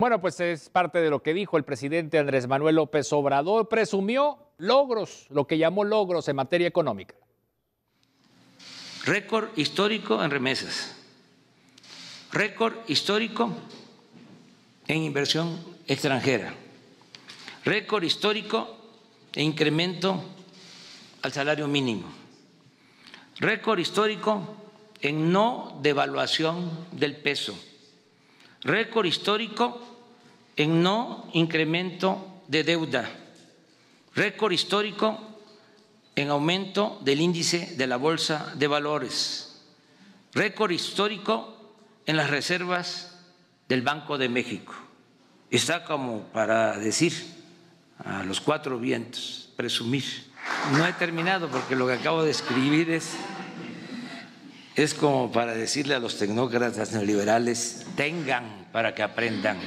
Bueno, pues es parte de lo que dijo el presidente Andrés Manuel López Obrador. Presumió logros, lo que llamó logros en materia económica. Récord histórico en remesas. Récord histórico en inversión extranjera. Récord histórico en incremento al salario mínimo. Récord histórico en no devaluación del peso récord histórico en no incremento de deuda, récord histórico en aumento del índice de la Bolsa de Valores, récord histórico en las reservas del Banco de México. Está como para decir a los cuatro vientos, presumir. No he terminado porque lo que acabo de escribir es es como para decirle a los tecnócratas neoliberales, tengan para que aprendan.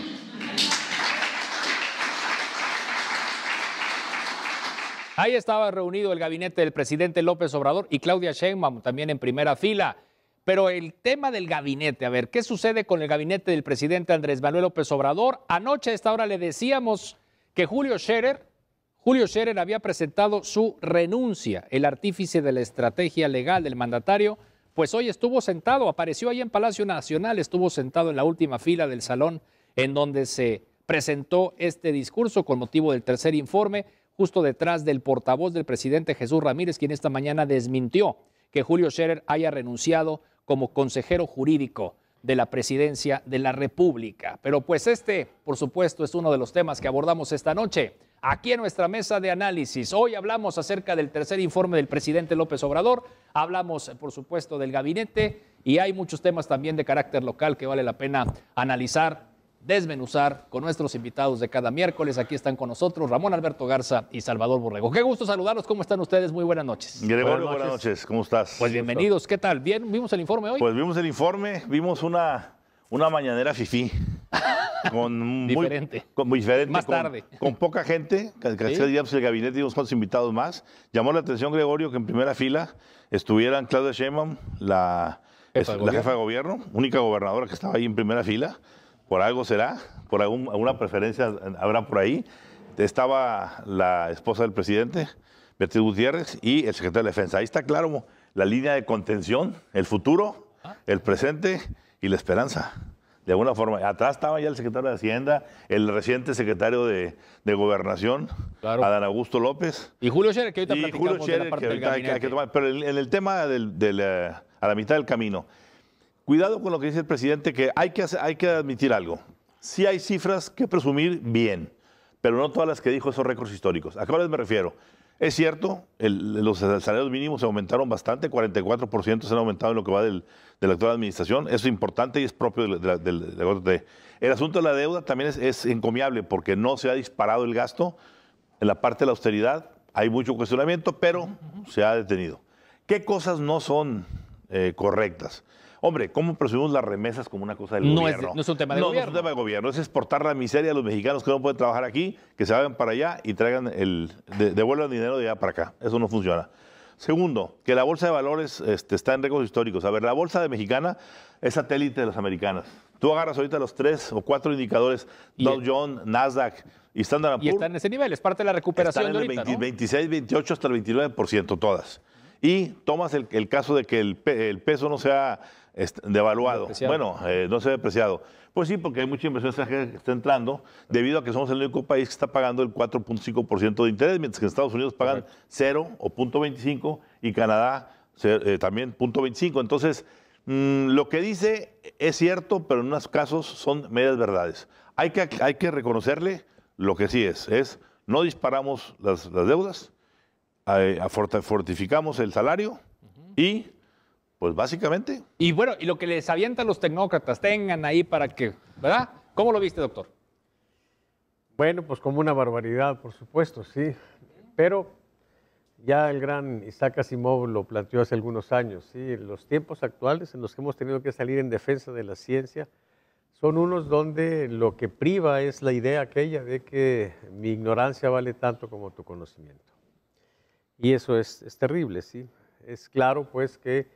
Ahí estaba reunido el gabinete del presidente López Obrador y Claudia Sheinbaum también en primera fila. Pero el tema del gabinete, a ver, ¿qué sucede con el gabinete del presidente Andrés Manuel López Obrador? Anoche a esta hora le decíamos que Julio Scherer, Julio Scherer había presentado su renuncia, el artífice de la estrategia legal del mandatario pues hoy estuvo sentado, apareció ahí en Palacio Nacional, estuvo sentado en la última fila del salón en donde se presentó este discurso con motivo del tercer informe, justo detrás del portavoz del presidente Jesús Ramírez, quien esta mañana desmintió que Julio Scherer haya renunciado como consejero jurídico de la presidencia de la República. Pero pues este, por supuesto, es uno de los temas que abordamos esta noche aquí en nuestra mesa de análisis. Hoy hablamos acerca del tercer informe del presidente López Obrador, hablamos eh, por supuesto del gabinete y hay muchos temas también de carácter local que vale la pena analizar, desmenuzar con nuestros invitados de cada miércoles. Aquí están con nosotros Ramón Alberto Garza y Salvador Borrego. Qué gusto saludarlos. ¿Cómo están ustedes? Muy buenas noches. buenas, noches. ¿Cómo estás? Pues bienvenidos. ¿Qué tal? ¿Bien? ¿Vimos el informe hoy? Pues vimos el informe, vimos una, una mañanera fifí con diferente. Más tarde. Con poca gente. Pues, el gabinete y unos cuantos invitados más. Llamó la atención, Gregorio, que en primera fila estuvieran Claudia Sheinbaum, la jefa, de gobierno, única gobernadora que estaba ahí en primera fila. Por algo será, por alguna preferencia habrá por ahí. Estaba la esposa del presidente, Beatriz Gutiérrez, y el secretario de Defensa. Ahí está claro la línea de contención, el futuro, ah. el presente y la esperanza de alguna forma. Atrás estaba ya el secretario de Hacienda, el reciente secretario de, Gobernación, Adán Augusto López. Y Julio Scherer, que ahorita parte Hay que pero en el tema del, eh, a la mitad del camino, cuidado con lo que dice el presidente, que hay que, hay que admitir algo. si hay cifras que presumir bien, pero no todas las que dijo esos récords históricos. ¿A cuáles me refiero? Es cierto, los salarios mínimos se aumentaron bastante, 44% se han aumentado en lo que va del, de la actual administración. Eso es importante y es propio del, del, El asunto de la deuda también es, encomiable porque no se ha disparado el gasto. En la parte de la austeridad hay mucho cuestionamiento, pero se ha detenido. ¿Qué cosas no son eh, correctas? Hombre, ¿cómo presumimos las remesas como una cosa del gobierno? no es un tema de gobierno. No es un tema de gobierno, es exportar la miseria a los mexicanos que no pueden trabajar aquí, que se vayan para allá y traigan el, devuelvan dinero de allá para acá. Eso no funciona. Segundo, que la bolsa de valores este, está en récords históricos. A ver, la bolsa de mexicana es satélite de las americanas. Tú agarras ahorita los tres o cuatro indicadores, Dow e- Jones, Nasdaq y Standard Poor's. Y están en ese nivel, es parte de la recuperación están el 26, 28 hasta el 29% todas y tomas el, caso de que el, peso no sea este, devaluado, bueno, eh, no sea depreciado. Pues sí, porque hay mucha inversión extranjera que está entrando, debido a que somos el único país que está pagando el 4.5% de interés, mientras que Estados Unidos pagan 0 o 0.25 y Canadá eh, también 0.25. Entonces, mm, lo que dice es cierto, pero en unos casos son medias verdades. Hay que, hay que reconocerle lo que sí es, es no disparamos las, las deudas, eh, fortificamos el salario y pues básicamente. Y bueno, y lo que les avientan los tecnócratas, tengan ahí para que, ¿verdad? ¿Cómo lo viste, doctor? Bueno, pues como una barbaridad, por supuesto, sí. Pero ya el gran Isaac Asimov lo planteó hace algunos años, sí. Los tiempos actuales en los que hemos tenido que salir en defensa de la ciencia son unos donde lo que priva es la idea aquella de que mi ignorancia vale tanto como tu conocimiento. Y eso es, es terrible, ¿sí? Es claro, pues, que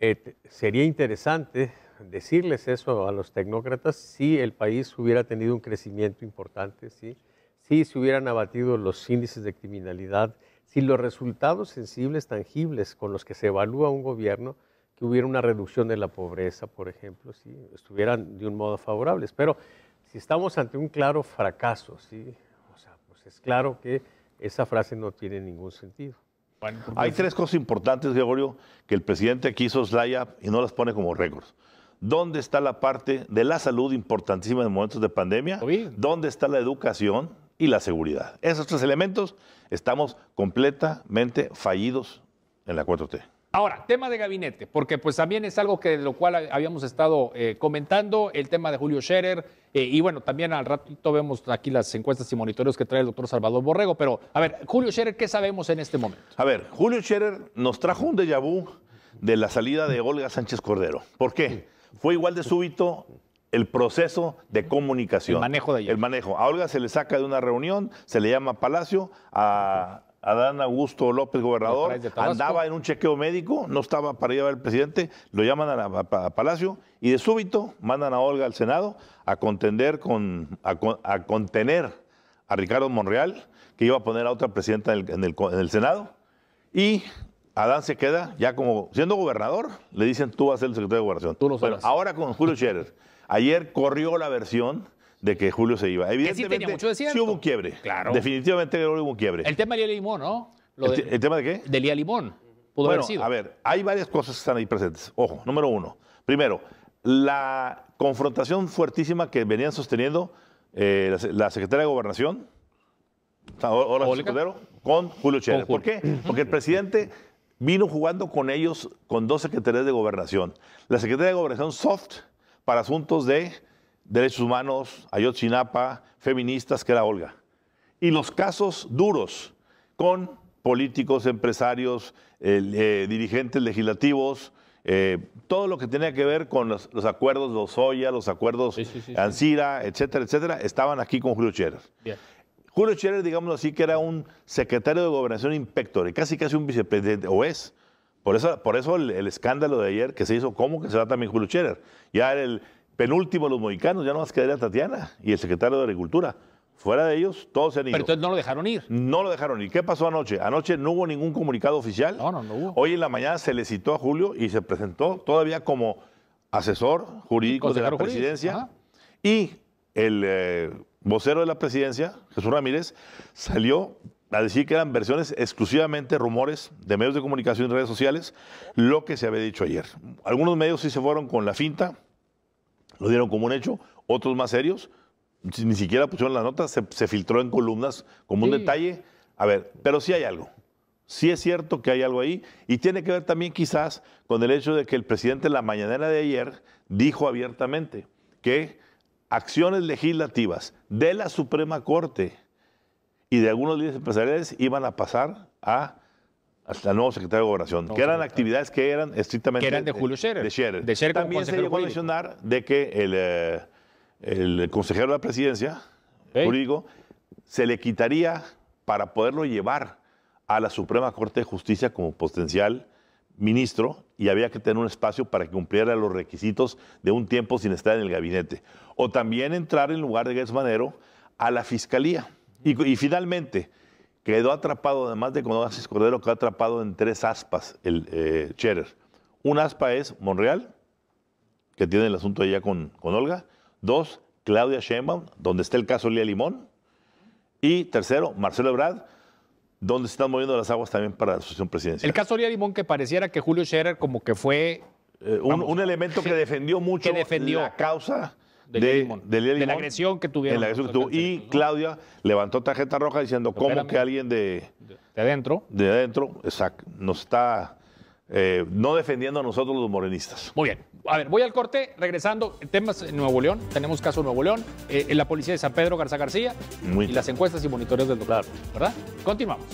eh, sería interesante decirles eso a los tecnócratas si el país hubiera tenido un crecimiento importante, ¿sí? si se hubieran abatido los índices de criminalidad, si los resultados sensibles, tangibles con los que se evalúa un gobierno, que hubiera una reducción de la pobreza, por ejemplo, ¿sí? estuvieran de un modo favorable, Pero si estamos ante un claro fracaso, ¿sí? o sea, pues es claro que esa frase no tiene ningún sentido. Hay tres cosas importantes, Gregorio, que el presidente aquí up y no las pone como récords. ¿Dónde está la parte de la salud importantísima en momentos de pandemia? ¿Dónde está la educación y la seguridad? Esos tres elementos estamos completamente fallidos en la 4T. Ahora, tema de gabinete, porque pues también es algo que de lo cual habíamos estado eh, comentando, el tema de Julio Scherer, eh, y bueno, también al ratito vemos aquí las encuestas y monitoreos que trae el doctor Salvador Borrego, pero a ver, Julio Scherer, ¿qué sabemos en este momento? A ver, Julio Scherer nos trajo un déjà vu de la salida de Olga Sánchez Cordero. ¿Por qué? Fue igual de súbito el proceso de comunicación. El manejo de ayer. El manejo. A Olga se le saca de una reunión, se le llama Palacio, a Adán Augusto López, gobernador, andaba en un chequeo médico, no estaba para ir a ver al presidente, lo llaman a, Palacio y de súbito mandan a Olga al Senado a contender con, a, contener a Ricardo Monreal, que iba a poner a otra presidenta en el, Senado, y Adán se queda ya como siendo gobernador, le dicen tú vas a ser el secretario de gobernación. Tú ahora con Julio Scherer, ayer corrió la versión de que Julio se iba. Evidentemente, sí, mucho sí hubo un quiebre. Definitivamente hubo un quiebre. El tema de Lía Limón, ¿no? el, tema de qué? De Lía Limón. Pudo haber sido. A ver, hay varias cosas que están ahí presentes. Ojo, número uno. Primero, la confrontación fuertísima que venían sosteniendo eh, la, Secretaría de Gobernación, ahora Cordero. con Julio Chávez. ¿Por qué? Porque el presidente vino jugando con ellos, con dos secretarias de Gobernación. La Secretaría de Gobernación soft para asuntos de derechos humanos, Ayotzinapa, feministas, que era Olga. Y los casos duros con políticos, empresarios, eh, dirigentes legislativos, eh, todo lo que tenía que ver con los, acuerdos de Osoya, los acuerdos Ancira, etcétera, etcétera, estaban aquí con Julio Scherer. Julio Scherer, digamos así, que era un secretario de gobernación y casi casi un vicepresidente, o es. Por eso, por eso el, escándalo de ayer que se hizo, ¿cómo que se va también Julio Scherer? Ya era el penúltimo los mexicanos, ya no más quedaría Tatiana y el secretario de Agricultura. Fuera de ellos, todos se han ido. Pero entonces no lo dejaron ir. No lo dejaron ir. ¿Qué pasó anoche? Anoche no hubo ningún comunicado oficial. No, no, no hubo. Hoy en la mañana se le citó a Julio y se presentó todavía como asesor jurídico de la presidencia. Y el eh, vocero de la presidencia, Jesús Ramírez, salió a decir que eran versiones exclusivamente rumores de medios de comunicación y redes sociales, lo que se había dicho ayer. Algunos medios sí se fueron con la finta, lo dieron como un hecho, otros más serios, ni siquiera pusieron las notas, se, filtró en columnas como un detalle. A ver, pero sí hay algo. Sí es cierto que hay algo ahí y tiene que ver también quizás con el hecho de que el presidente en la mañanera de ayer dijo abiertamente que acciones legislativas de la Suprema Corte y de algunos líderes empresariales iban a pasar a hasta nuevo secretario de Gobernación, que eran actividades que eran estrictamente... Que eran de Julio Scherer. De Scherer. También se llegó a mencionar de que el, eh, el, consejero de la presidencia, Jurigo, se le quitaría para poderlo llevar a la Suprema Corte de Justicia como potencial ministro y había que tener un espacio para que cumpliera los requisitos de un tiempo sin estar en el gabinete. O también entrar en lugar de Gertz a la fiscalía. y finalmente, Quedó atrapado, además de con Asis Cordero, quedó atrapado en tres aspas el eh, Scherer. Una aspa es Monreal, que tiene el asunto allá con, con Olga. Dos, Claudia Sheinbaum, donde está el caso Lía Limón. Y tercero, Marcelo Ebrard, donde se están moviendo las aguas también para la asociación presidencial. El caso Lía Limón, que pareciera que Julio Scherer como que fue... Eh, un, un, elemento que defendió mucho defendió. la causa de, la agresión que tuvieron. Y Claudia levantó tarjeta roja diciendo, ¿cómo que alguien de, de adentro? De adentro, nos está... Eh, no defendiendo a nosotros los morenistas. Muy bien. A ver, voy al corte, regresando. Temas en Nuevo León, tenemos caso en Nuevo León, eh, en la policía de San Pedro Garza García y las encuestas y monitoreos del doctor. ¿Verdad? Continuamos.